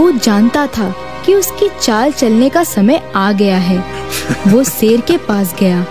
वो जानता था कि उसकी चाल चलने का समय आ गया है वो शेर के पास गया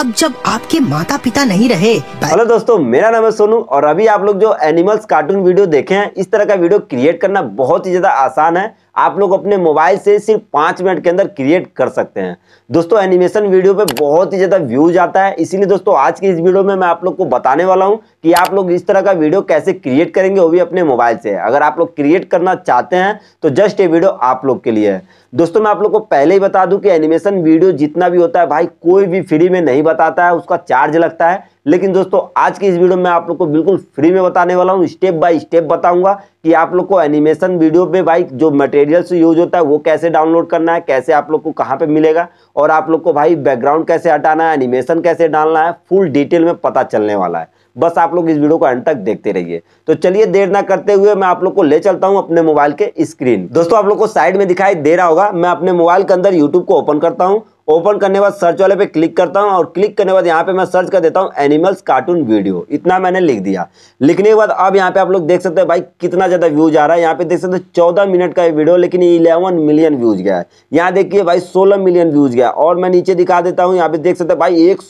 अब जब आपके माता पिता नहीं रहे हेलो दोस्तों मेरा नाम है सोनू और अभी आप लोग जो एनिमल्स कार्टून वीडियो देखे हैं इस तरह का वीडियो क्रिएट करना बहुत ही ज़्यादा आसान है आप लोग अपने मोबाइल से सिर्फ पाँच मिनट के अंदर क्रिएट कर सकते हैं दोस्तों एनिमेशन वीडियो पे बहुत ही ज़्यादा व्यूज आता है इसीलिए दोस्तों आज के इस वीडियो में मैं आप लोग को बताने वाला हूँ कि आप लोग इस तरह का वीडियो कैसे क्रिएट करेंगे वो भी अपने मोबाइल से अगर आप लोग क्रिएट करना चाहते हैं तो जस्ट ये वीडियो आप लोग के लिए है दोस्तों मैं आप लोग को पहले ही बता दूं कि एनिमेशन वीडियो जितना भी होता है भाई कोई भी फ्री में नहीं बताता है उसका चार्ज लगता है लेकिन दोस्तों आज की इस वीडियो में आप लोग को बिल्कुल फ्री में बताने वाला हूँ स्टेप बाय स्टेप बताऊंगा कि आप लोग को एनिमेशन वीडियो में भाई जो मटेरियल्स यूज होता है वो कैसे डाउनलोड करना है कैसे आप लोग को कहाँ पे मिलेगा और आप लोग को भाई बैकग्राउंड कैसे हटाना है एनिमेशन कैसे डालना है फुल डिटेल में पता चलने वाला है बस आप लोग इस वीडियो को एंड तक देखते रहिए तो चलिए देर ना करते हुए मैं आप लोग को ले चलता हूँ अपने मोबाइल के स्क्रीन दोस्तों आप लोग को साइड में दिखाई दे रहा होगा मैं अपने मोबाइल के अंदर यूट्यूब को ओपन करता हूँ ओपन करने के बाद सर्च वाले पे क्लिक करता हूँ और क्लिक करने के बाद यहाँ पे मैं सर्च कर देता हूँ एनिमल्स कार्टून वीडियो इतना मैंने लिख दिया लिखने के बाद अब यहाँ पे आप लोग देख सकते हैं भाई कितना ज़्यादा व्यूज आ रहा है यहाँ पे देख सकते हैं चौदह मिनट का वीडियो लेकिन इलेवन मिलियन व्यूज गया है यहाँ देखिए भाई सोलह मिलियन व्यूज गया और मैं नीचे दिखा देता हूँ यहाँ पे देख सकते हैं भाई एक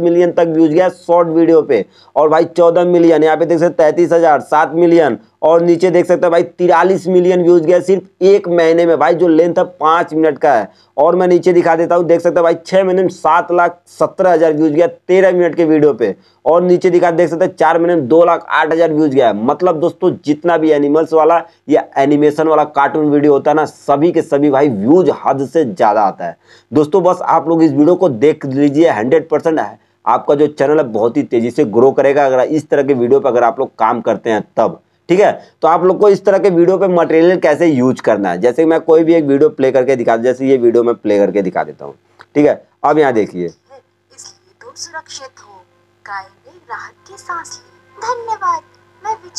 मिलियन तक व्यूज गया शॉर्ट वीडियो पे और भाई चौदह मिलियन यहाँ पे देख सकते तैंतीस हज़ार सात मिलियन और नीचे देख सकते हो भाई तिरालीस मिलियन व्यूज गया सिर्फ एक महीने में भाई जो लेंथ है पाँच मिनट का है और मैं नीचे दिखा देता हूँ देख सकते हो भाई छः महीने में सात लाख सत्रह हज़ार व्यूज गया तेरह मिनट के वीडियो पे और नीचे दिखा देख सकते हो चार महीने में दो लाख आठ हज़ार व्यूज गया है मतलब दोस्तों जितना भी एनिमल्स वाला या एनिमेशन वाला कार्टून वीडियो होता है ना सभी के सभी भाई व्यूज हद से ज़्यादा आता है दोस्तों बस आप लोग इस वीडियो को देख लीजिए हंड्रेड परसेंट आपका जो चैनल है बहुत ही तेज़ी से ग्रो करेगा अगर इस तरह के वीडियो पर अगर आप लोग काम करते हैं तब ठीक है तो आप लोग को इस तरह के वीडियो पे मटेरियल कैसे यूज करना है जैसे मैं कोई भी एक वीडियो प्ले करके दिखा जैसे ये वीडियो मैं प्ले करके दिखा देता हूँ ठीक है अब यहाँ देखिए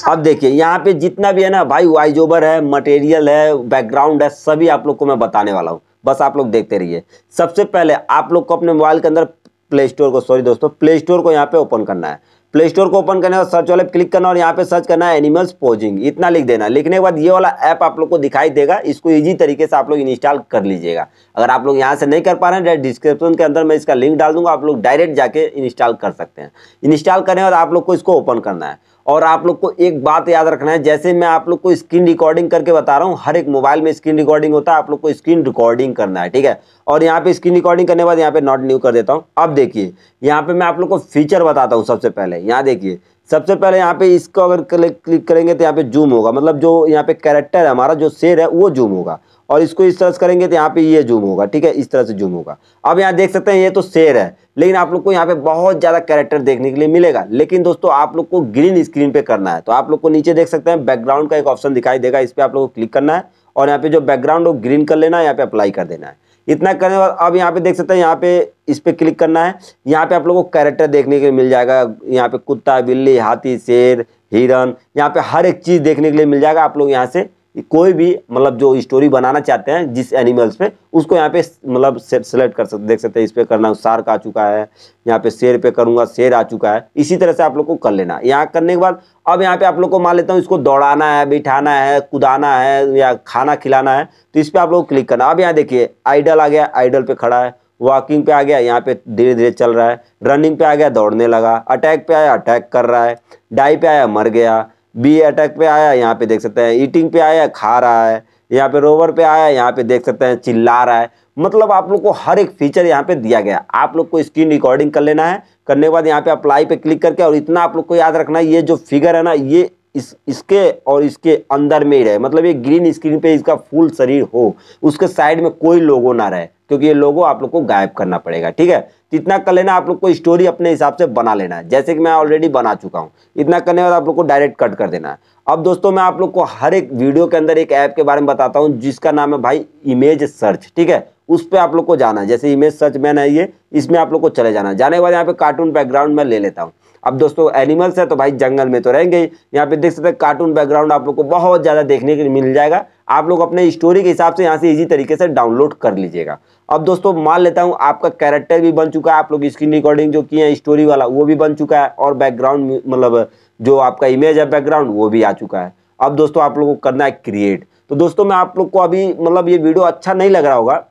अब देखिए यहाँ पे जितना भी है ना भाई वाइज ओवर है मटेरियल है बैकग्राउंड है सभी आप लोग को मैं बताने वाला हूँ बस आप लोग देखते रहिए सबसे पहले आप लोग को अपने मोबाइल के अंदर प्ले स्टोर को सॉरी दोस्तों प्ले स्टोर को यहाँ पे ओपन करना है प्ले स्टोर को ओपन करना है सर्च वाले क्लिक करना और यहाँ पे सर्च करना है एनिमल्स पोजिंग इतना लिख देना लिखने के बाद ये वाला ऐप आप लोग को दिखाई देगा इसको ईजी तरीके से आप लोग इंस्टॉल कर लीजिएगा अगर आप लोग यहाँ से नहीं कर पा रहे हैं डिस्क्रिप्शन के अंदर मैं इसका लिंक डाल दूंगा आप लोग डायरेक्ट जाके इंस्टॉल कर सकते हैं इंस्टॉल करने और बाद आप लोग को इसको ओपन करना है और आप लोग को एक बात याद रखना है जैसे मैं आप लोग को स्क्रीन रिकॉर्डिंग करके बता रहा हूँ हर एक मोबाइल में स्क्रीन रिकॉर्डिंग होता है आप लोग को स्क्रीन रिकॉर्डिंग करना है ठीक है और यहाँ पे स्क्रीन रिकॉर्डिंग करने के बाद यहाँ पे नॉट न्यू कर देता हूँ अब देखिए यहाँ पे मैं आप लोग को फीचर बताता हूँ सबसे पहले यहाँ देखिए सबसे पहले यहाँ पे इसको अगर क्लिक करेंगे तो यहाँ पे जूम होगा मतलब जो यहाँ पे कैरेक्टर है हमारा जो शेर है वो जूम होगा और इसको इस तरह से करेंगे तो यहाँ पे ये जूम होगा ठीक है इस तरह से जूम होगा अब यहाँ देख सकते हैं ये तो शेर है लेकिन आप लोग को यहाँ पे बहुत ज़्यादा कैरेक्टर देखने के लिए मिलेगा लेकिन दोस्तों आप लोग को ग्रीन स्क्रीन पे करना है तो आप लोग को नीचे देख सकते हैं बैकग्राउंड का एक ऑप्शन दिखाई देगा इस पर आप लोग को क्लिक करना है और यहाँ पे जो बैकग्राउंड वो ग्रीन कर लेना है यहाँ पे अप्लाई कर देना है इतना करने बाद अब यहाँ पे देख सकते हैं यहाँ पे इस पर क्लिक करना है यहाँ पे आप लोग को कैरेक्टर देखने के लिए मिल जाएगा यहाँ पे कुत्ता बिल्ली हाथी शेर हिरन यहाँ पे हर एक चीज़ देखने के लिए मिल जाएगा आप लोग यहाँ से कोई भी मतलब जो स्टोरी बनाना चाहते हैं जिस एनिमल्स पे उसको यहाँ पे मतलब सेलेक्ट कर सकते देख सकते हैं इस पर करना शार्क आ चुका है यहाँ पे शेर पे करूँगा शेर आ चुका है इसी तरह से आप लोग को कर लेना यहाँ करने के बाद अब यहाँ पे आप लोग को मान लेता हूँ इसको दौड़ाना है बिठाना है कुदाना है या खाना खिलाना है तो इस पर आप लोग क्लिक करना अब यहाँ देखिए आइडल आ गया आइडल पर खड़ा है वॉकिंग पे आ गया यहाँ पे धीरे धीरे चल रहा है रनिंग पे आ गया दौड़ने लगा अटैक पे आया अटैक कर रहा है डाई पे आया मर गया बी अटैक पे आया यहाँ पे देख सकते हैं ईटिंग पे आया खा रहा है यहाँ पे रोवर पे आया यहाँ पे देख सकते हैं चिल्ला रहा है मतलब आप लोग को हर एक फीचर यहाँ पे दिया गया आप लोग को स्क्रीन रिकॉर्डिंग कर लेना है करने के बाद यहाँ पे अप्लाई पे क्लिक करके और इतना आप लोग को याद रखना है ये जो फिगर है ना ये इस इसके और इसके अंदर में ही रहे मतलब ये ग्रीन स्क्रीन पे इसका फुल शरीर हो उसके साइड में कोई लोगो ना रहे क्योंकि ये लोगो आप लोग को गायब करना पड़ेगा ठीक है इतना कर लेना आप लोग को स्टोरी अपने हिसाब से बना लेना है जैसे कि मैं ऑलरेडी बना चुका हूँ इतना करने के बाद आप लोग को डायरेक्ट कट कर देना है अब दोस्तों मैं आप लोग को हर एक वीडियो के अंदर एक ऐप के बारे में बताता हूँ जिसका नाम है भाई इमेज सर्च ठीक है उस पर आप लोग को जाना है जैसे इमेज सर्च मैन है ये इसमें आप लोग को चले जाना है जाने के बाद यहाँ पे कार्टून बैकग्राउंड मैं ले लेता हूँ अब दोस्तों एनिमल्स है तो भाई जंगल में तो रहेंगे यहाँ पे देख सकते हैं कार्टून बैकग्राउंड आप लोग को बहुत ज़्यादा देखने के लिए मिल जाएगा आप लोग अपने स्टोरी के हिसाब से यहाँ से इजी तरीके से डाउनलोड कर लीजिएगा अब दोस्तों मान लेता हूँ आपका कैरेक्टर भी बन चुका है आप लोग स्क्रीन रिकॉर्डिंग जो किए हैं स्टोरी वाला वो भी बन चुका है और बैकग्राउंड मतलब जो आपका इमेज है बैकग्राउंड वो भी आ चुका है अब दोस्तों आप लोग को करना है क्रिएट तो दोस्तों मैं आप लोग को अभी मतलब ये वीडियो अच्छा नहीं लग रहा होगा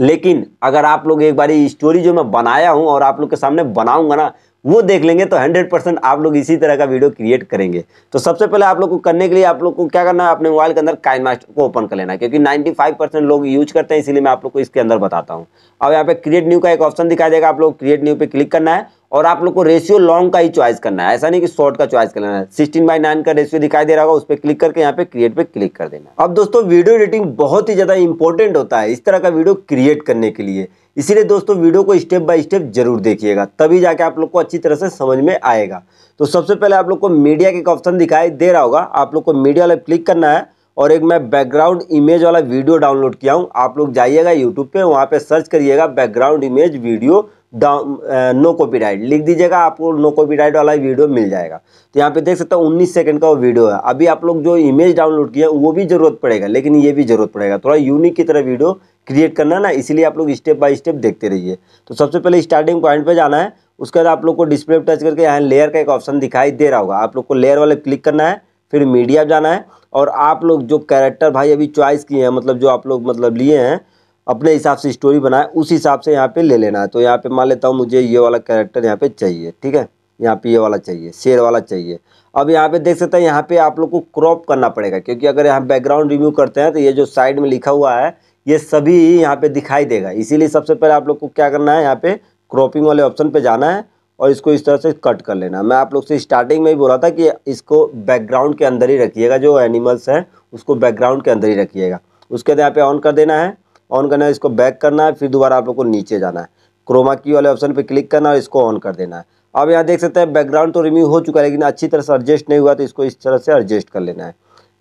लेकिन अगर आप लोग एक बार स्टोरी जो मैं बनाया हूँ और आप लोग के सामने बनाऊंगा ना वो देख लेंगे तो 100 परसेंट आप लोग इसी तरह का वीडियो क्रिएट करेंगे तो सबसे पहले आप लोग को करने के लिए आप लोग को क्या करना है अपने मोबाइल के अंदर काइन मास्टर को ओपन कर लेना क्योंकि 95 परसेंट लोग यूज करते हैं इसलिए मैं आप लोग को इसके अंदर बताता हूँ अब यहाँ पे क्रिएट न्यू का एक ऑप्शन दिखाई देगा आप लोग क्रिएट न्यू पे क्लिक करना है और आप लोग को रेशियो लॉन्ग का ही चॉइस करना है ऐसा नहीं कि शॉर्ट का चॉइस करना है सिक्सटीन बाई नाइन का रेशियो दिखाई दे रहा होगा उस पर क्लिक करके यहाँ पे क्रिएट पे क्लिक कर देना अब दोस्तों वीडियो एडिटिंग बहुत ही ज़्यादा इंपॉर्टेंट होता है इस तरह का वीडियो क्रिएट करने के लिए इसीलिए दोस्तों वीडियो को स्टेप बाय स्टेप जरूर देखिएगा तभी जाके आप लोग को अच्छी तरह से समझ में आएगा तो सबसे पहले आप लोग को मीडिया एक ऑप्शन दिखाई दे रहा होगा आप लोग को मीडिया वाला क्लिक करना है और एक मैं बैकग्राउंड इमेज वाला वीडियो डाउनलोड किया हूँ आप लोग जाइएगा यूट्यूब पे वहाँ पे सर्च करिएगा background image video no copyright लिख दीजिएगा आपको नो कॉपी राइट वाला वीडियो मिल जाएगा तो यहाँ पे देख सकते हो 19 सेकंड का वो वीडियो है अभी आप लोग जो इमेज डाउनलोड किया वो भी जरूरत पड़ेगा लेकिन ये भी जरूरत पड़ेगा थोड़ा यूनिक की तरह वीडियो क्रिएट करना ना इसलिए आप लोग स्टेप बाय स्टेप देखते रहिए तो सबसे पहले स्टार्टिंग पॉइंट पर जाना है उसके बाद आप लोग को डिस्प्ले टच करके यहाँ लेयर का एक ऑप्शन दिखाई दे रहा होगा आप लोग को लेयर वाले क्लिक करना है फिर मीडिया जाना है और आप लोग जो कैरेक्टर भाई अभी चॉइस किए हैं मतलब जो आप लोग मतलब लिए हैं अपने हिसाब से स्टोरी बनाए उस हिसाब से यहाँ पे ले लेना है तो यहाँ पे मान लेता हूँ मुझे ये वाला कैरेक्टर यहाँ पे चाहिए ठीक है यहाँ पे ये वाला चाहिए शेर वाला चाहिए अब यहाँ पे देख सकते हैं यहाँ पे आप लोग को क्रॉप करना पड़ेगा क्योंकि अगर यहाँ बैकग्राउंड रिव्यू करते हैं तो ये जो साइड में लिखा हुआ है ये सभी यहाँ पे दिखाई देगा इसीलिए सबसे पहले आप लोग को क्या करना है यहाँ पे क्रॉपिंग वाले ऑप्शन पे जाना है और इसको इस तरह से कट कर लेना मैं आप लोग से स्टार्टिंग में ही बोला था कि इसको बैकग्राउंड के अंदर ही रखिएगा जो एनिमल्स हैं उसको बैकग्राउंड के अंदर ही रखिएगा उसके बाद यहाँ पे ऑन कर देना है ऑन करना है इसको बैक करना है फिर दोबारा आप लोग को नीचे जाना है क्रोमा की वाले ऑप्शन पर क्लिक करना है और इसको ऑन कर देना है अब यहाँ देख सकते हैं बैकग्राउंड तो रिम्यू हो चुका है लेकिन अच्छी तरह से एडजस्ट नहीं हुआ तो इसको इस तरह से एडजस्ट कर लेना है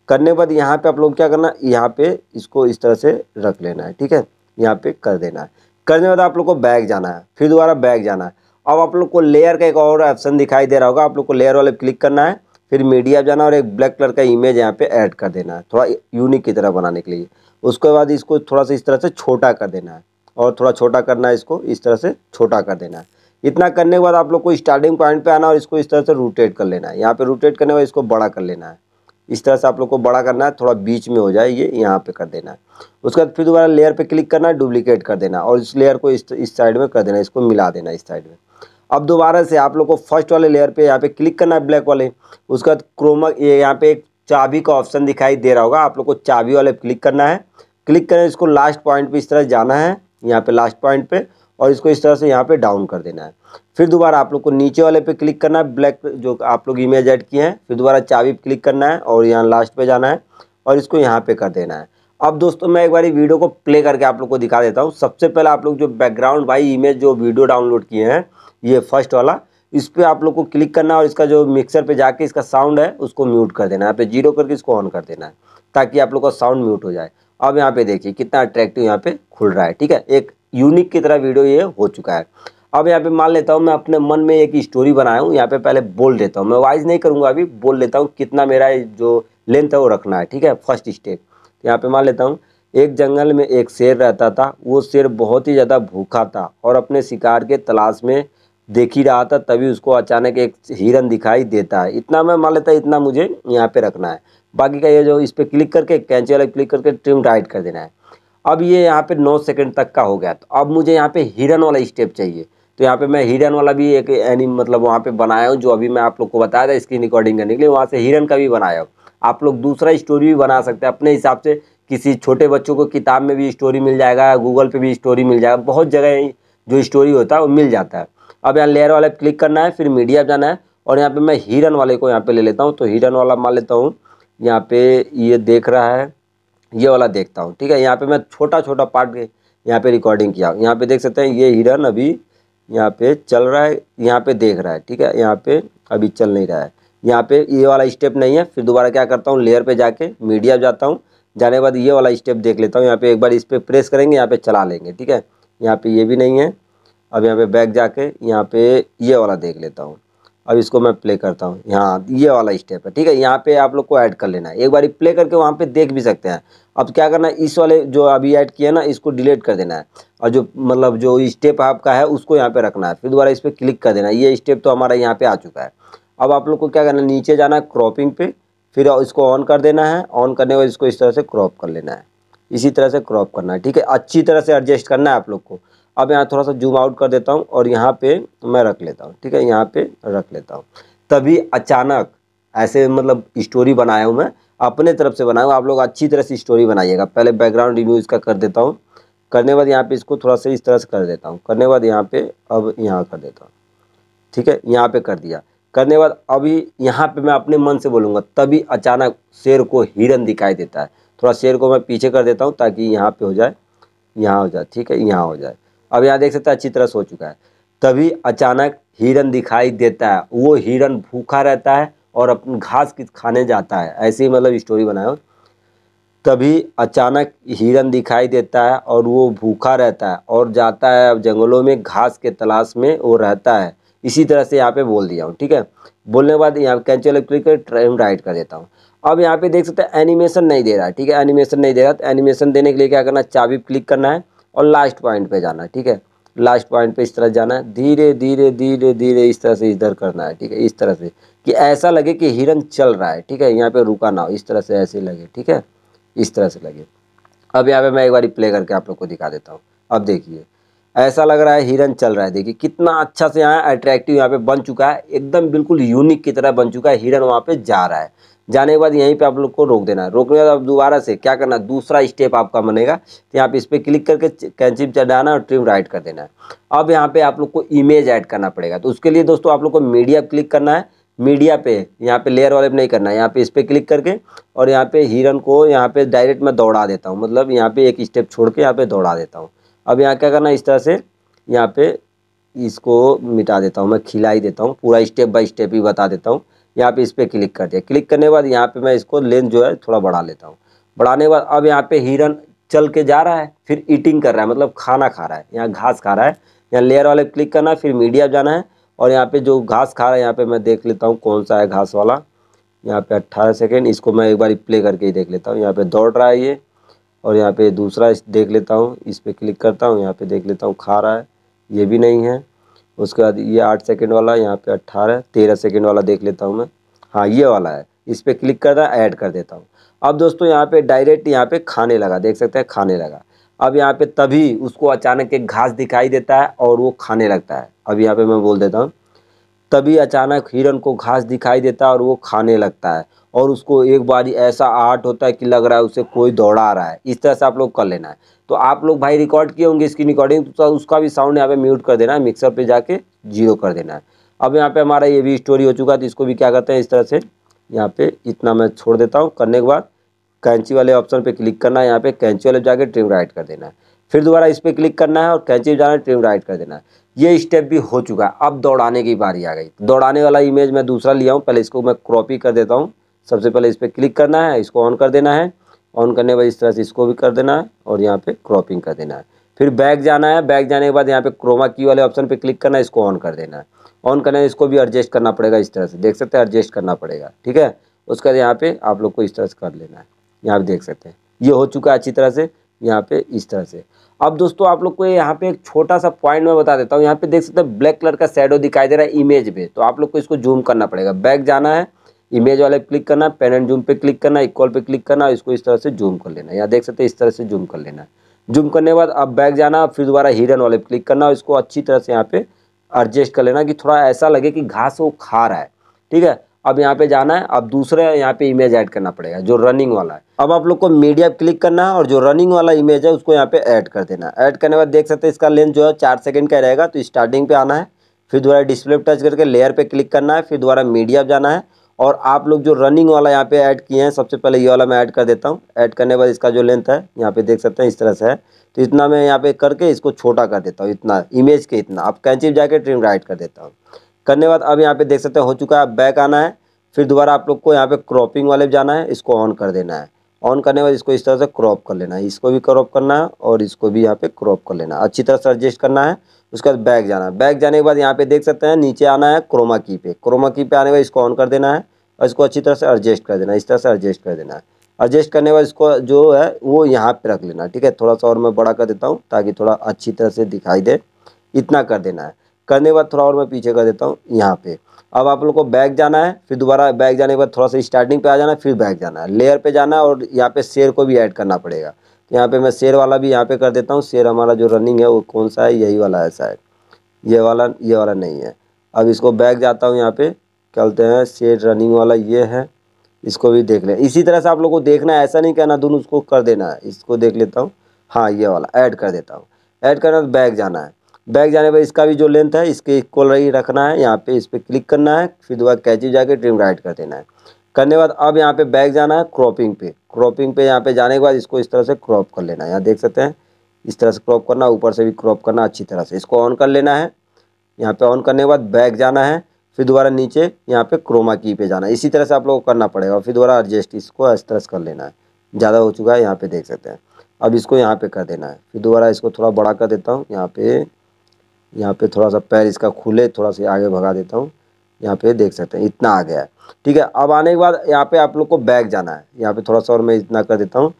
करने के बाद यहाँ पे आप लोग क्या करना है यहाँ पे इसको इस तरह से रख लेना है ठीक है यहाँ पे कर देना है करने के बाद आप लोग को बैग जाना है फिर दोबारा बैग जाना है अब आप लोग को लेयर का एक और ऑप्शन दिखाई दे रहा होगा आप लोग को लेयर वाले क्लिक करना है फिर मीडिया जाना और एक ब्लैक कलर का इमेज यहाँ पे ऐड कर देना है थोड़ा यूनिक की तरह बनाने के लिए उसके बाद इसको थोड़ा सा इस तरह से छोटा कर देना है और थोड़ा छोटा करना है इसको इस तरह से छोटा कर देना है इतना करने के बाद आप लोग को स्टार्टिंग पॉइंट पे आना और इसको इस तरह से रोटेट कर लेना है यहाँ पे रोटेट करने के बाद इसको बड़ा कर लेना है इस तरह से आप लोग को बड़ा करना है थोड़ा बीच में हो जाए ये यहाँ पे कर देना है उसके बाद फिर दोबारा लेयर पे क्लिक करना है डुप्लीकेट कर देना और इस लेयर को इस इस साइड में कर देना इसको मिला देना इस साइड में अब दोबारा से आप लोग को फर्स्ट वाले लेयर पर यहाँ पे क्लिक करना है ब्लैक वाले उसके बाद क्रोमा ये यहाँ पे एक चाबी का ऑप्शन दिखाई दे रहा होगा आप लोग को चाबी वाले क्लिक करना है क्लिक करें इसको लास्ट पॉइंट पे इस तरह जाना है यहाँ पे लास्ट पॉइंट पे और इसको इस तरह से यहाँ पे डाउन कर देना है फिर दोबारा आप लोग को नीचे वाले पे क्लिक करना है ब्लैक जो आप लोग इमेज ऐड किए हैं फिर दोबारा चाबी पे क्लिक करना है और यहाँ लास्ट पे जाना है और इसको यहाँ पे कर देना है अब दोस्तों मैं एक बार वीडियो को प्ले करके आप लोग को दिखा देता हूँ सबसे पहले आप लोग जो बैकग्राउंड भाई इमेज जो वीडियो डाउनलोड किए हैं ये फर्स्ट वाला इस पर आप लोग को क्लिक करना और इसका जो मिक्सर पे जाके इसका साउंड है उसको म्यूट कर देना है यहाँ पे जीरो करके इसको ऑन कर देना है ताकि आप लोग का साउंड म्यूट हो जाए अब यहाँ पे देखिए कितना अट्रैक्टिव यहाँ पे खुल रहा है ठीक है एक यूनिक की तरह वीडियो ये हो चुका है अब यहाँ पे मान लेता हूँ मैं अपने मन में एक स्टोरी बनाया हूँ यहाँ पे पहले बोल देता हूँ मैं वाइज नहीं करूँगा अभी बोल लेता हूँ कितना मेरा जो लेंथ है वो रखना है ठीक है फर्स्ट स्टेप तो यहाँ पे मान लेता हूँ एक जंगल में एक शेर रहता था वो शेर बहुत ही ज़्यादा भूखा था और अपने शिकार के तलाश में देख ही रहा था तभी उसको अचानक एक हिरन दिखाई देता है इतना मैं मान लेता इतना मुझे यहाँ पे रखना है बाकी का ये जो इस पर क्लिक करके कैंची वाला क्लिक करके ट्रिम राइट कर देना है अब ये यहाँ पे नौ सेकंड तक का हो गया तो अब मुझे यहाँ पे हिरन वाला स्टेप चाहिए तो यहाँ पे मैं हिरन वाला भी एक एनिम मतलब वहाँ पर बनाया हूँ जो अभी मैं आप लोग को बताया था स्क्रीन रिकॉर्डिंग करने के लिए वहाँ से हिरन का भी बनाया आप लोग दूसरा स्टोरी भी बना सकते हैं अपने हिसाब से किसी छोटे बच्चों को किताब में भी स्टोरी मिल जाएगा गूगल पर भी स्टोरी मिल जाएगा बहुत जगह जो स्टोरी होता है वो मिल जाता है अब यहाँ लेयर वाले क्लिक करना है फिर मीडिया जाना है और यहाँ पे मैं हिरन वाले को यहाँ पे ले लेता हूँ तो हिरन वाला मान लेता हूँ यहाँ पे ये देख रहा है ये वाला देखता हूँ ठीक है यहाँ पे मैं छोटा छोटा पार्ट यहाँ पे रिकॉर्डिंग किया यहाँ पे देख सकते हैं ये हिरन अभी यहाँ पे चल रहा है यहाँ पे देख रहा है ठीक है यहाँ पे अभी चल नहीं रहा है यहाँ पे ये वाला स्टेप नहीं है फिर दोबारा क्या करता हूँ लेयर पे जाके मीडिया जाता हूँ जाने के बाद ये वाला स्टेप देख लेता हूँ यहाँ पे एक बार इस पर प्रेस करेंगे यहाँ पे चला लेंगे ठीक है यहाँ पे ये भी नहीं है अब यहाँ पे बैक जाके यहाँ पे ये वाला देख लेता हूँ अब इसको मैं प्ले करता हूँ यहाँ ये वाला स्टेप है ठीक है यहाँ पे आप लोग को ऐड कर लेना है एक बार प्ले करके वहाँ पे देख भी सकते हैं अब क्या करना है इस वाले जो अभी ऐड किया ना इसको डिलीट कर देना है और जो मतलब जो स्टेप आपका है उसको यहाँ पे रखना है फिर दोबारा इस पर क्लिक कर देना है ये स्टेप तो हमारा यहाँ पे आ चुका है अब आप लोग को क्या करना है नीचे जाना है क्रॉपिंग पे फिर इसको ऑन कर देना है ऑन करने के बाद इसको इस तरह से क्रॉप कर लेना है इसी तरह से क्रॉप करना है ठीक है अच्छी तरह से एडजस्ट करना है आप लोग को अब यहाँ थोड़ा सा जूम आउट कर देता हूँ और यहाँ पे मैं रख लेता हूँ ठीक है यहाँ पे रख लेता हूँ तभी अचानक ऐसे मतलब स्टोरी बनाया हूँ मैं अपने तरफ से बनाया हूँ आप लोग अच्छी तरह से स्टोरी बनाइएगा पहले बैकग्राउंड रिव्यू इसका कर देता हूँ करने के बाद यहाँ पे इसको थोड़ा सा इस तरह से कर देता हूँ करने के बाद यहाँ पे अब यहाँ कर देता हूँ ठीक है यहाँ पे कर दिया करने के बाद अभी यहाँ पे मैं अपने मन से बोलूँगा तभी अचानक शेर को हिरन दिखाई देता है थोड़ा शेर को मैं पीछे कर देता हूँ ताकि यहाँ पे हो जाए यहाँ हो जाए ठीक है यहाँ हो जाए अब यहाँ देख सकते हैं अच्छी तरह सो चुका है तभी अचानक हिरन दिखाई देता है वो हिरन भूखा रहता है और अपनी घास खाने जाता है ऐसे ही मतलब स्टोरी बनाया तभी अचानक हिरन दिखाई देता है और वो भूखा रहता है और जाता है अब जंगलों में घास के तलाश में वो रहता है इसी तरह से यहाँ पे बोल दिया हूँ ठीक है बोलने के बाद यहाँ पे कैंचल क्लिक कर ट्रेम राइट कर देता हूँ अब यहाँ पे देख सकते हैं एनिमेशन नहीं दे रहा है ठीक है एनिमेशन नहीं दे रहा तो एनिमेशन देने के लिए क्या करना है चाबी क्लिक करना है और लास्ट पॉइंट पे जाना है ठीक है लास्ट पॉइंट पे इस तरह जाना है धीरे धीरे धीरे धीरे इस तरह से इधर करना है ठीक है इस तरह से कि ऐसा लगे कि हिरन चल रहा है ठीक है यहाँ पे रुका ना हो इस तरह से ऐसे लगे ठीक है इस तरह से लगे अब यहाँ पे मैं एक बार प्ले करके आप लोग को दिखा देता हूँ अब देखिए ऐसा लग रहा है हिरन चल रहा है देखिए कितना अच्छा से यहाँ अट्रैक्टिव यहाँ पे बन चुका है एकदम बिल्कुल यूनिक की तरह बन चुका है हिरन वहाँ पे जा रहा है जाने के बाद यहीं पे आप लोग को रोक देना है रोकने के बाद आप दोबारा से क्या करना दूसरा स्टेप आपका बनेगा तो यहाँ पे इस पर क्लिक करके कैंची चढ़ाना और ट्रिम राइट कर देना है अब यहाँ पे आप लोग को इमेज ऐड करना पड़ेगा तो उसके लिए दोस्तों आप लोग को मीडिया क्लिक करना है मीडिया पे यहाँ पे लेयर वाले पे नहीं करना है यहाँ पे इस पर क्लिक करके और यहाँ पे हिरन को यहाँ पे डायरेक्ट मैं दौड़ा देता हूँ मतलब यहाँ पे एक स्टेप छोड़ के यहाँ पे दौड़ा देता हूँ अब यहाँ क्या करना इस तरह से यहाँ पे इसको मिटा देता हूँ मैं खिला ही देता हूँ पूरा स्टेप बाय स्टेप ही बता देता हूँ यहाँ पे इस पर क्लिक कर दिया क्लिक करने के बाद यहाँ पे मैं इसको लेंथ जो है थोड़ा बढ़ा लेता हूँ बढ़ाने के बाद अब यहाँ पे हिरन चल के जा रहा है फिर ईटिंग कर रहा है मतलब खाना खा रहा है यहाँ घास खा रहा है यहाँ लेयर वाले क्लिक करना है फिर मीडिया जाना है और यहाँ पे जो घास खा रहा है यहाँ पे मैं देख लेता हूँ कौन सा है घास वाला यहाँ पे अट्ठारह सेकेंड इसको मैं एक बार प्ले करके ही देख लेता हूँ यहाँ पे दौड़ रहा है ये और यहाँ पे दूसरा देख लेता हूँ इस पर क्लिक करता हूँ यहाँ पे देख लेता हूँ खा रहा है ये भी नहीं है उसके बाद ये आठ सेकेंड वाला यहाँ पे अट्ठारह तेरह सेकेंड वाला देख लेता हूँ मैं हाँ ये वाला है इस पर क्लिक कर रहा ऐड कर देता हूँ अब दोस्तों यहाँ पे डायरेक्ट यहाँ पे खाने लगा देख सकते हैं खाने लगा अब यहाँ पे तभी उसको अचानक एक घास दिखाई देता है और वो खाने लगता है अब यहाँ पे मैं बोल देता हूँ तभी अचानक हिरन को घास दिखाई देता है और वो खाने लगता है और उसको एक बार ऐसा आर्ट होता है कि लग रहा है उसे कोई दौड़ा रहा है इस तरह से आप लोग कर लेना है तो आप लोग भाई रिकॉर्ड किए होंगे इसकी रिकॉर्डिंग तो उसका भी साउंड यहाँ पे म्यूट कर देना है मिक्सर पे जाके जीरो कर देना है अब यहाँ पे हमारा ये भी स्टोरी हो चुका है तो इसको भी क्या करते हैं इस तरह से यहाँ पे इतना मैं छोड़ देता हूँ करने के बाद कैंची वाले ऑप्शन पर क्लिक करना है यहाँ पे कैंची वाले जाके ट्रिम राइट कर देना है फिर दोबारा इस पर क्लिक करना है और कैंची जाना है ट्रिम राइट कर देना है ये स्टेप भी हो चुका है अब दौड़ाने की बारी आ गई दौड़ाने वाला इमेज मैं दूसरा लिया हूँ पहले इसको मैं क्रॉपी कर देता हूँ सबसे पहले इस पर क्लिक करना है इसको ऑन कर देना है ऑन करने के बाद इस तरह से इसको भी कर देना है और यहाँ पे क्रॉपिंग कर देना है फिर बैक जाना है बैक जाने के बाद यहाँ पे क्रोमा की वाले ऑप्शन पे क्लिक करना है इसको ऑन कर देना है ऑन करना है इसको भी एडजस्ट करना पड़ेगा इस तरह से देख सकते हैं एडजस्ट करना पड़ेगा ठीक है उसके बाद यहाँ पे आप लोग को इस तरह से कर लेना है यहाँ पे देख सकते हैं ये हो चुका है अच्छी तरह से यहाँ पे इस तरह से अब दोस्तों आप लोग को यहाँ पे एक छोटा सा पॉइंट मैं बता देता हूँ यहाँ पे देख सकते हैं ब्लैक कलर का शेडो दिखाई दे रहा है इमेज में तो आप लोग को इसको जूम करना पड़ेगा बैक जाना है इमेज वाले क्लिक करना पेन एंड जूम पे क्लिक करना इक्वल पे क्लिक करना इसको इस तरह से जूम कर लेना यहाँ देख सकते हैं इस तरह से जूम कर लेना जूम करने के बाद अब बैक जाना फिर दोबारा हिरन वाले पे क्लिक करना और इसको अच्छी तरह से यहाँ पे एडजस्ट कर लेना कि थोड़ा ऐसा लगे कि घास वो खा रहा है ठीक है अब यहाँ पे जाना है अब दूसरे यहाँ पे इमेज ऐड करना पड़ेगा जो रनिंग वाला है अब आप लोग को मीडिया क्लिक करना है और जो रनिंग वाला इमेज है उसको यहाँ पे ऐड कर देना ऐड करने के बाद देख सकते हैं इसका लेंथ जो है चार सेकंड का रहेगा तो स्टार्टिंग पे आना है फिर दोबारा डिस्प्ले टच करके लेयर पे क्लिक करना है फिर दोबारा मीडिया जाना है और आप लोग जो रनिंग वाला यहाँ पे ऐड किए हैं सबसे पहले ये वाला मैं ऐड कर देता हूँ ऐड करने के बाद इसका जो लेंथ है यहाँ पे देख सकते हैं इस तरह से है तो इतना मैं यहाँ पे करके इसको छोटा कर देता हूँ इतना इमेज के इतना आप कैंची जाके ट्रिम राइट कर देता हूँ करने बाद अब यहाँ पे देख सकते हैं हो चुका है बैक आना है फिर दोबारा आप लोग को यहाँ पे क्रॉपिंग वाले जाना है इसको ऑन कर देना है ऑन करने के बाद इसको इस तरह से क्रॉप कर लेना है इसको भी क्रॉप करना है और इसको भी यहाँ पे क्रॉप कर लेना है अच्छी तरह से एडजस्ट करना है उसके बाद बैक जाना है बैक जाने के बाद यहाँ पे देख सकते हैं नीचे आना है क्रोमा की पे क्रोमा की पे आने के बाद इसको ऑन कर देना है और इसको अच्छी तरह से एडजस्ट कर देना है इस तरह से एडजस्ट कर देना है एडजस्ट करने के बाद इसको जो है वो यहाँ पे रख लेना ठीक है थोड़ा सा और मैं बड़ा कर देता हूँ ताकि थोड़ा अच्छी तरह से दिखाई दे इतना कर देना है करने के बाद थोड़ा और मैं पीछे कर देता हूँ यहाँ पे अब आप लोग को बैक जाना है फिर दोबारा बैक जाने के बाद थोड़ा सा स्टार्टिंग पे आ जाना है फिर बैक जाना है लेयर पे जाना है और यहाँ पे शेयर को भी ऐड करना पड़ेगा यहाँ पे मैं शेर वाला भी यहाँ पे कर देता हूँ शेर हमारा जो रनिंग है वो कौन सा है यही वाला है शायद ये वाला ये वाला नहीं है अब इसको बैक जाता हूँ यहाँ पे चलते हैं शेर रनिंग वाला ये है इसको भी देख लें इसी तरह से आप लोग को देखना है ऐसा नहीं कहना दोनों उसको कर देना है इसको देख लेता हूँ हाँ ये वाला ऐड कर देता हूँ ऐड करना तो बैग जाना है बैग जाने पर इसका भी जो लेंथ है इसके इक्वल रही रखना है यहाँ पे इस पर क्लिक करना है फिर दोबारा कैची जाके ट्रिम राइट कर देना है करने के बाद अब यहाँ पे बैक जाना है क्रॉपिंग पे क्रॉपिंग पे यहाँ पे जाने के बाद इसको इस तरह से क्रॉप कर लेना है यहाँ देख सकते हैं इस तरह से क्रॉप करना ऊपर से भी क्रॉप करना अच्छी तरह से इसको ऑन कर लेना है यहाँ पे ऑन करने के बाद बैक जाना है फिर दोबारा नीचे यहाँ पे क्रोमा की पे जाना है इसी तरह से आप लोग को करना पड़ेगा फिर दोबारा एडजस्ट इसको इस तरह से कर लेना है ज़्यादा हो चुका है यहाँ पे देख सकते हैं अब इसको यहाँ पे कर देना है फिर दोबारा इसको थोड़ा बड़ा कर देता हूँ यहाँ पे यहाँ पे थोड़ा सा पैर इसका खुले थोड़ा सा आगे भगा देता हूँ यहाँ पे देख सकते हैं इतना आ गया है ठीक है अब आने के बाद यहाँ पे आप लोग को बैग जाना है यहाँ पे थोड़ा सा और मैं इतना कर देता हूँ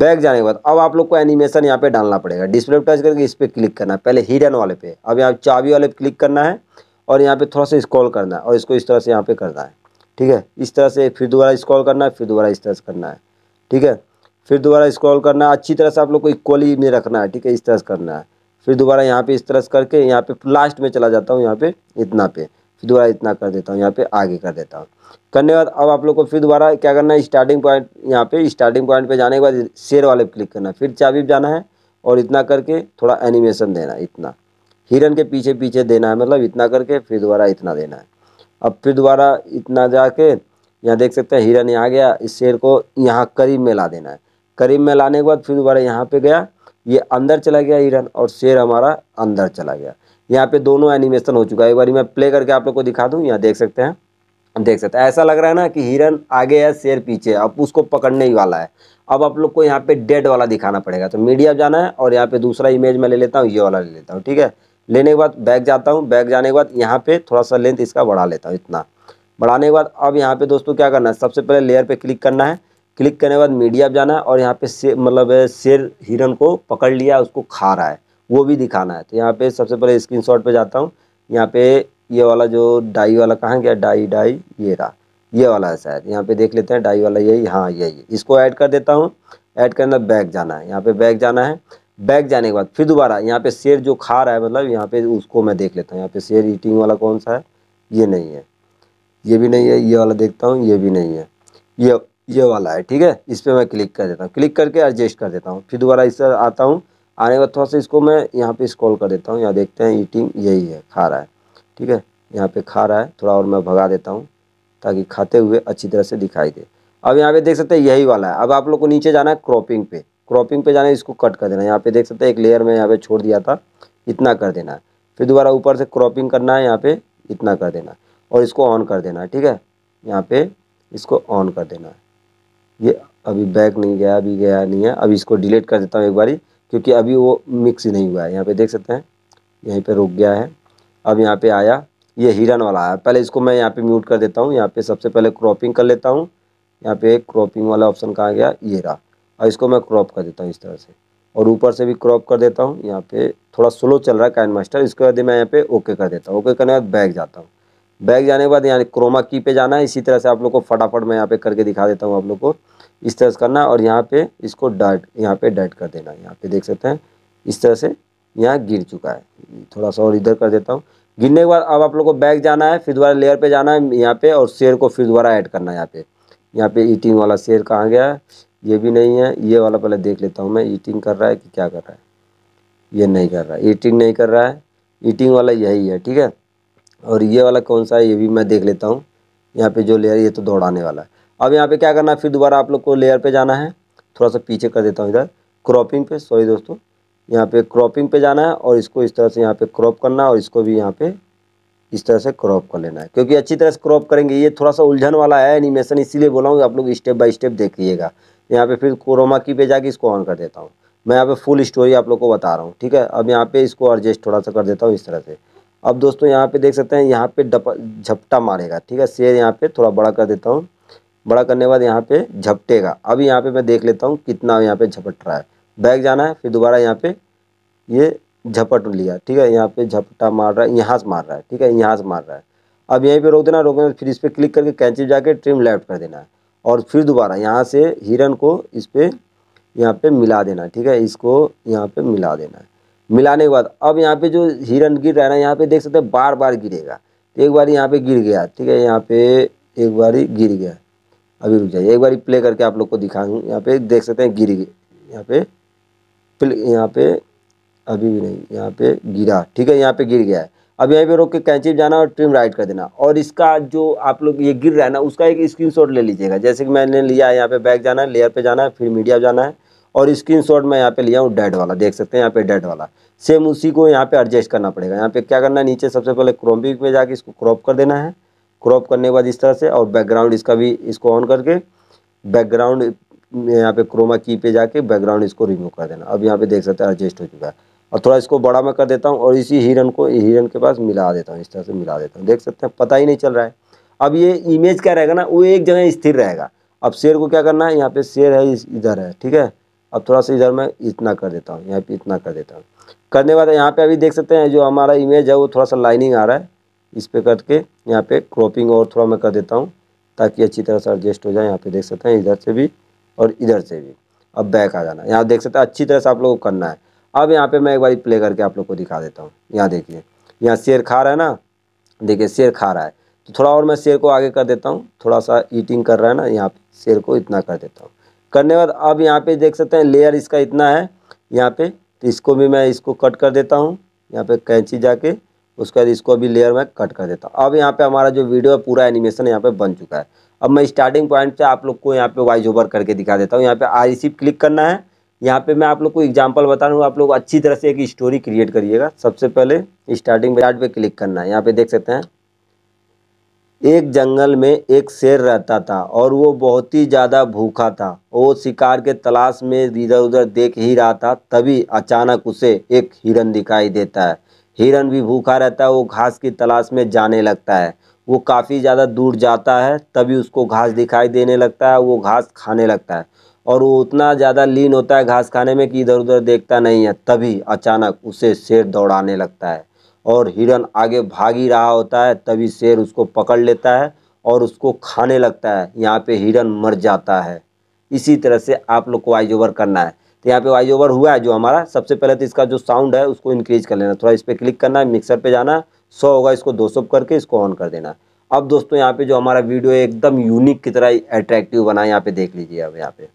बैग जाने के बाद अब आप लोग को एनिमेशन यहाँ पे डालना पड़ेगा डिस्प्ले टच करके इस पर क्लिक करना है पहले हिरन वाले पे अब यहाँ चाबी वाले पे क्लिक करना है और यहाँ पे थोड़ा सा स्क्रॉल करना है और इसको इस तरह से यहाँ पे करना है ठीक है इस तरह से फिर दोबारा स्क्रॉल करना है फिर दोबारा इस तरह से करना है ठीक है फिर दोबारा स्क्रॉल करना है अच्छी तरह से आप लोग को इक्वली में रखना है ठीक है इस तरह से करना है फिर दोबारा यहाँ पे इस तरह से करके यहाँ पे लास्ट में चला जाता हूँ यहाँ पे इतना पे फिर दोबारा इतना कर देता हूँ यहाँ पे आगे कर देता हूँ करने के बाद अब आप लोग को फिर दोबारा क्या करना है स्टार्टिंग पॉइंट यहाँ पे स्टार्टिंग पॉइंट पे जाने के बाद शेर वाले पे क्लिक करना फिर चाबी पे जाना है और इतना करके थोड़ा एनिमेशन देना इतना हिरन के पीछे पीछे देना है मतलब इतना करके फिर दोबारा इतना देना है अब फिर दोबारा इतना जाके यहाँ देख सकते हैं हिरन यहाँ गया इस शेर को यहाँ करीब में ला देना है करीब में लाने के बाद फिर दोबारा यहाँ पे गया ये अंदर चला गया हिरन और शेर हमारा अंदर चला गया यहाँ पे दोनों एनिमेशन हो चुका है एक बार मैं प्ले करके आप लोग को दिखा दूँ यहाँ देख सकते हैं देख सकते हैं ऐसा लग रहा है ना कि हिरन आगे है शेर पीछे अब उसको पकड़ने ही वाला है अब आप लोग को यहाँ पे डेड वाला दिखाना पड़ेगा तो मीडिया जाना है और यहाँ पे दूसरा इमेज मैं ले लेता हूँ ये वाला ले लेता हूँ ठीक है लेने के बाद बैग जाता हूँ बैग जाने के बाद यहाँ पे थोड़ा सा लेंथ इसका बढ़ा लेता हूँ इतना बढ़ाने के बाद अब यहाँ पे दोस्तों क्या करना है सबसे पहले लेयर पे क्लिक करना है क्लिक करने के बाद मीडिया जाना है और यहाँ पे मतलब शेर हिरन को पकड़ लिया उसको खा रहा है वो भी दिखाना है तो यहाँ पे सबसे पहले स्क्रीन शॉट पर जाता हूँ यहाँ पे ये वाला जो डाई वाला कहाँ गया डाई डाई ये रहा ये वाला है शायद यहाँ पे देख लेते हैं डाई वाला यही हाँ यही इसको ऐड कर देता हूँ ऐड करना बैग जाना है यहाँ पे बैग जाना है बैग जाने के बाद फिर दोबारा यहाँ पे शेर जो खा रहा है मतलब यहाँ पे उसको मैं देख लेता हूँ यहाँ पे शेर ईटिंग वाला कौन सा है ये नहीं है ये भी नहीं है ये वाला देखता हूँ ये भी नहीं है ये ये वाला है ठीक है इस पर मैं क्लिक कर देता हूँ क्लिक करके एडजस्ट कर देता हूँ फिर दोबारा इस आता हूँ आने के बाद थोड़ा सा इसको मैं यहाँ पे स्क्रॉल कर देता हूँ यहाँ देखते हैं ईटिंग यही है खा रहा है ठीक है यहाँ पे खा रहा है थोड़ा और मैं भगा देता हूँ ताकि खाते हुए अच्छी तरह से दिखाई दे अब यहाँ पे देख सकते हैं यही वाला है अब आप लोग को नीचे जाना है क्रॉपिंग पे क्रॉपिंग पे जाना है इसको कट कर देना है यहाँ पे देख सकते हैं एक लेयर में यहाँ पे छोड़ दिया था इतना कर देना है फिर दोबारा ऊपर से क्रॉपिंग करना है यहाँ पे इतना कर देना है और इसको ऑन कर देना है ठीक है यहाँ पे इसको ऑन कर देना है ये अभी बैक नहीं गया अभी गया नहीं है अभी इसको डिलीट कर देता हूँ एक बारी क्योंकि अभी वो मिक्स नहीं हुआ है यहाँ पे देख सकते हैं यहीं पे रुक गया है अब यहाँ पे आया ये हिरन वाला आया पहले इसको मैं यहाँ पे म्यूट कर देता हूँ यहाँ पे सबसे पहले क्रॉपिंग कर लेता हूँ यहाँ पे क्रॉपिंग वाला ऑप्शन कहाँ गया ये रहा और इसको मैं क्रॉप कर देता हूँ इस तरह से और ऊपर से भी क्रॉप कर देता हूँ यहाँ पे थोड़ा स्लो चल रहा है कैन मास्टर इसके बाद मैं यहाँ पे ओके कर देता हूँ ओके करने के बाद बैग जाता हूँ बैग जाने के बाद यहाँ क्रोमा की पे जाना है इसी तरह से आप लोग को फटाफट मैं यहाँ पे करके दिखा देता हूँ आप लोग को इस तरह से करना और यहाँ पे इसको डाट यहाँ पे डाट कर देना यहाँ पे देख सकते हैं इस तरह से यहाँ गिर चुका है थोड़ा सा और इधर कर देता हूँ गिरने के बाद अब आप लोग को बैक जाना है फिर दोबारा लेयर पे जाना है यहाँ पे और शेर को फिर दोबारा ऐड करना है यहाँ पे यहाँ पे ईटिंग वाला शेर कहाँ गया है ये भी नहीं है ये वाला पहले देख लेता हूँ मैं ईटिंग कर रहा है कि क्या कर रहा है ये नहीं कर रहा है ईटिंग नहीं कर रहा है ईटिंग वाला यही है ठीक है और ये वाला कौन सा है ये भी मैं देख लेता हूँ यहाँ पे जो लेयर ये तो दौड़ाने वाला है अब यहाँ पे क्या करना है फिर दोबारा आप लोग को लेयर पे जाना है थोड़ा सा पीछे कर देता हूँ इधर क्रॉपिंग पे सॉरी दोस्तों यहाँ पे क्रॉपिंग पे जाना है और इसको इस तरह से यहाँ पे क्रॉप करना है और इसको भी यहाँ पे इस तरह से क्रॉप कर लेना है क्योंकि अच्छी तरह से क्रॉप करेंगे ये थोड़ा सा उलझन वाला है एनिमेशन इसीलिए बोला हूँ आप लोग स्टेप बाई स्टेप देखिएगा यहाँ पे फिर क्रोमा की पे जाके इसको ऑन कर देता हूँ मैं यहाँ पे फुल स्टोरी आप लोग को बता रहा हूँ ठीक है अब यहाँ पे इसको एडजस्ट थोड़ा सा कर देता हूँ इस तरह से अब दोस्तों यहाँ पे देख सकते हैं यहाँ पे झपटा मारेगा ठीक है शेयर यहाँ पे थोड़ा बड़ा कर देता हूँ बड़ा करने के बाद यहाँ पे झपटेगा अब यहाँ पे मैं देख लेता हूँ कितना यहाँ पे झपट रहा है बैग जाना है फिर दोबारा यहाँ पे ये झपट लिया ठीक है यहाँ पे झपटा मार रहा है यहाँ से मार रहा है ठीक है यहाँ से मार रहा है अब यहीं पे रोक देना रोक देना फिर इस पर क्लिक करके कैंची जाके ट्रिम लेफ्ट कर देना है और फिर दोबारा यहाँ से हिरन को इस पर यहाँ पर मिला देना है ठीक है इसको यहाँ पर मिला देना है मिलाने के बाद अब यहाँ पे जो हिरन गिर रहा है ना यहाँ पे देख सकते हैं बार बार गिरेगा तो एक बार यहाँ पे गिर गया ठीक है यहाँ पे एक बार ही गिर गया अभी रुक जाइए एक बार प्ले करके आप लोग को दिखाऊँ यहाँ पे देख सकते हैं गिर यहाँ पे प्ले यहाँ पे अभी भी नहीं यहाँ पे गिरा ठीक है यहाँ पे गिर गया है अब यहीं पे रोक के कैंची जाना और ट्रिम राइट कर देना और इसका जो आप लोग ये गिर रहा है ना उसका एक स्क्रीनशॉट ले लीजिएगा जैसे कि मैंने लिया है यहाँ पे बैक जाना है लेयर पे जाना है फिर मीडिया जाना है और स्क्रीनशॉट मैं यहाँ पे लिया हूँ डेड वाला देख सकते हैं यहाँ पे डेड वाला सेम उसी को यहाँ पे एडजस्ट करना पड़ेगा यहाँ पे क्या करना है नीचे सबसे पहले क्रोमबिक में जाके इसको क्रॉप कर देना है क्रॉप करने के बाद इस तरह से और बैकग्राउंड इसका भी इसको ऑन करके बैकग्राउंड यहाँ पे क्रोमा की पे जाके बैकग्राउंड इसको रिमूव कर देना अब यहाँ पे देख सकते हैं एडजस्ट हो चुका है और थोड़ा इसको बड़ा मैं कर देता हूँ और इसी हिरन को हिरन के पास मिला देता हूँ इस तरह से मिला देता हूँ देख सकते हैं पता ही नहीं चल रहा है अब ये इमेज क्या रहेगा ना वो एक जगह स्थिर रहेगा अब शेर को क्या करना है यहाँ पे शेर है इधर है ठीक है अब थोड़ा सा इधर मैं इतना कर देता हूँ यहाँ पे इतना कर देता हूँ करने के बाद यहाँ पे अभी देख सकते हैं जो हमारा इमेज है वो थोड़ा सा लाइनिंग आ रहा है इस पर करके यहाँ पे क्रॉपिंग और थोड़ा मैं कर देता हूँ ताकि अच्छी तरह से एडजस्ट हो जाए यहाँ पे देख सकते हैं इधर से भी और इधर से भी अब बैक आ जाना यहाँ देख सकते हैं अच्छी तरह से आप लोग को करना है अब यहाँ पे मैं एक बार प्ले करके आप लोग को दिखा देता हूँ यहाँ देखिए यहाँ शेर खा रहा है ना देखिए शेर खा रहा है तो थोड़ा और मैं शेर को आगे कर देता हूँ थोड़ा सा ईटिंग कर रहा है ना यहाँ शेर को इतना कर देता हूँ करने के बाद अब यहाँ पर देख सकते हैं लेयर इसका इतना है यहाँ पर तो इसको भी मैं इसको कट कर देता हूँ यहाँ पर कैंची जाके उसके बाद इसको अभी लेयर में कट कर देता हूँ अब यहाँ पे हमारा जो वीडियो है पूरा एनिमेशन यहाँ पे बन चुका है अब मैं स्टार्टिंग पॉइंट से आप लोग को यहाँ पे वाइज ओवर करके दिखा देता हूँ यहाँ पे आई सी क्लिक करना है यहाँ पे मैं आप लोग को एग्जाम्पल बता रहा हूँ आप लोग अच्छी तरह से एक स्टोरी क्रिएट करिएगा सबसे पहले स्टार्टिंग पॉइंट पे क्लिक करना है यहाँ पे देख सकते हैं एक जंगल में एक शेर रहता था और वो बहुत ही ज़्यादा भूखा था वो शिकार के तलाश में इधर उधर देख ही रहा था तभी अचानक उसे एक हिरन दिखाई देता है हिरन भी भूखा रहता है वो घास की तलाश में जाने लगता है वो काफ़ी ज़्यादा दूर जाता है तभी उसको घास दिखाई देने लगता है वो घास खाने लगता है और वो उतना ज़्यादा लीन होता है घास खाने में कि इधर उधर देखता नहीं है तभी अचानक उसे शेर दौड़ाने लगता है और हिरन आगे भाग ही रहा होता है तभी शेर उसको पकड़ लेता है और उसको खाने लगता है यहाँ पे हिरन मर जाता है इसी तरह से आप लोग को आइज ओवर करना है तो यहाँ पे वॉइस ओवर हुआ है जो हमारा सबसे पहले तो इसका जो साउंड है उसको इंक्रीज कर लेना थोड़ा इस पर क्लिक करना है मिक्सर पर जाना सौ होगा इसको दो सौ करके इसको ऑन कर देना अब दोस्तों यहाँ पे जो हमारा वीडियो है एकदम यूनिक की तरह अट्रैक्टिव बना है यहाँ पे देख लीजिए अब यहाँ पे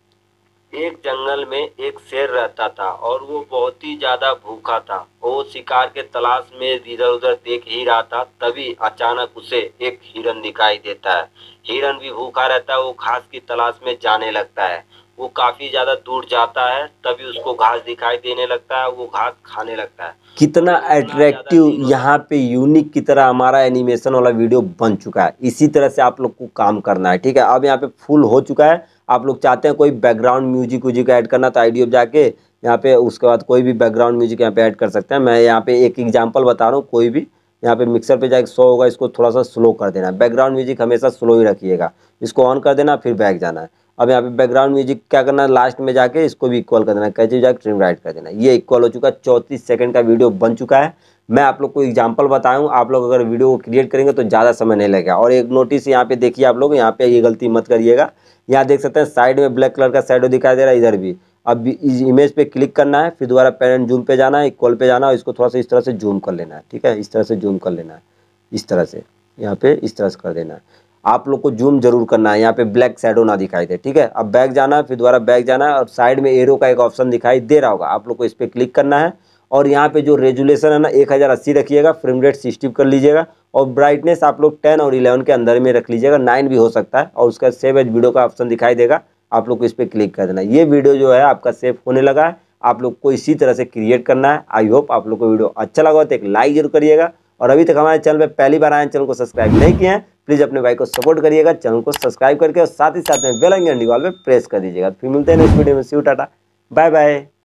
एक जंगल में एक शेर रहता था और वो बहुत ही ज्यादा भूखा था वो शिकार के तलाश में इधर उधर देख ही रहा था तभी अचानक उसे एक हिरन दिखाई देता है हिरन भी भूखा रहता है वो घास की तलाश में जाने लगता है वो काफी ज्यादा दूर जाता है तभी उसको घास दिखाई देने लगता है वो घास खाने लगता है कितना अट्रैक्टिव यहाँ पे यूनिक की तरह हमारा एनिमेशन वाला वीडियो बन चुका है इसी तरह से आप लोग को काम करना है ठीक है अब यहाँ पे फुल हो चुका है आप लोग चाहते हैं कोई बैकग्राउंड म्यूजिक व्यूजिक ऐड करना तो आइडियो जाके यहाँ पे उसके बाद कोई भी बैकग्राउंड म्यूजिक यहाँ पे ऐड कर सकते हैं मैं यहाँ पे एक एग्जाम्पल बता रहा हूँ कोई भी यहाँ पे मिक्सर पे जाके सो होगा इसको थोड़ा सा स्लो कर देना बैकग्राउंड म्यूजिक हमेशा स्लो ही रखिएगा इसको ऑन कर देना फिर बैक जाना है अब यहाँ पे बैकग्राउंड म्यूजिक क्या करना है लास्ट में जाके इसको भी इक्वल कर देना कैसे जाकर ट्रिम राइट कर देना ये इक्वल हो चुका है चौंतीस सेकंड का वीडियो बन चुका है मैं आप लोग को एग्जांपल बताऊं आप लोग अगर वीडियो को क्रिएट करेंगे तो ज़्यादा समय नहीं लगेगा और एक नोटिस यहाँ पे देखिए आप लोग यहाँ पे ये गलती मत करिएगा यहाँ देख सकते हैं साइड में ब्लैक कलर का शेडो दिखाई दे रहा है इधर भी अब इस इमेज पे क्लिक करना है फिर दोबारा पेरेंट जूम पे जाना है इक्वल पे जाना है इसको थोड़ा सा इस तरह से जूम कर लेना है ठीक है इस तरह से जूम कर लेना है इस तरह से यहाँ पे इस तरह से कर देना है आप लोग को जूम जरूर करना है यहाँ पे ब्लैक शेडो ना दिखाई दे ठीक है अब बैक जाना है फिर दोबारा बैक जाना है और साइड में एरो का एक ऑप्शन दिखाई दे रहा होगा आप लोग को इस पर क्लिक करना है और यहाँ पे जो रेजुलेशन है ना एक हज़ार अस्सी रखिएगा फ्रेम रेट सिक्सटी कर लीजिएगा और ब्राइटनेस आप लोग टेन और इलेवन के अंदर में रख लीजिएगा नाइन भी हो सकता है और उसका सेव एज वीडियो का ऑप्शन दिखाई देगा आप लोग को इस पर क्लिक कर देना ये वीडियो जो है आपका सेव होने लगा है आप लोग को इसी तरह से क्रिएट करना है आई होप आप लोग को वीडियो अच्छा लगा तो एक लाइक जरूर करिएगा और अभी तक हमारे चैनल पर पहली बार आए चैनल को सब्सक्राइब नहीं किए प्लीज़ अपने भाई को सपोर्ट करिएगा चैनल को सब्सक्राइब करके और साथ ही साथ में बेलंगी वॉल डिवाल पर प्रेस कर दीजिएगा फिर मिलते हैं नेक्स्ट वीडियो में सी टाटा बाय बाय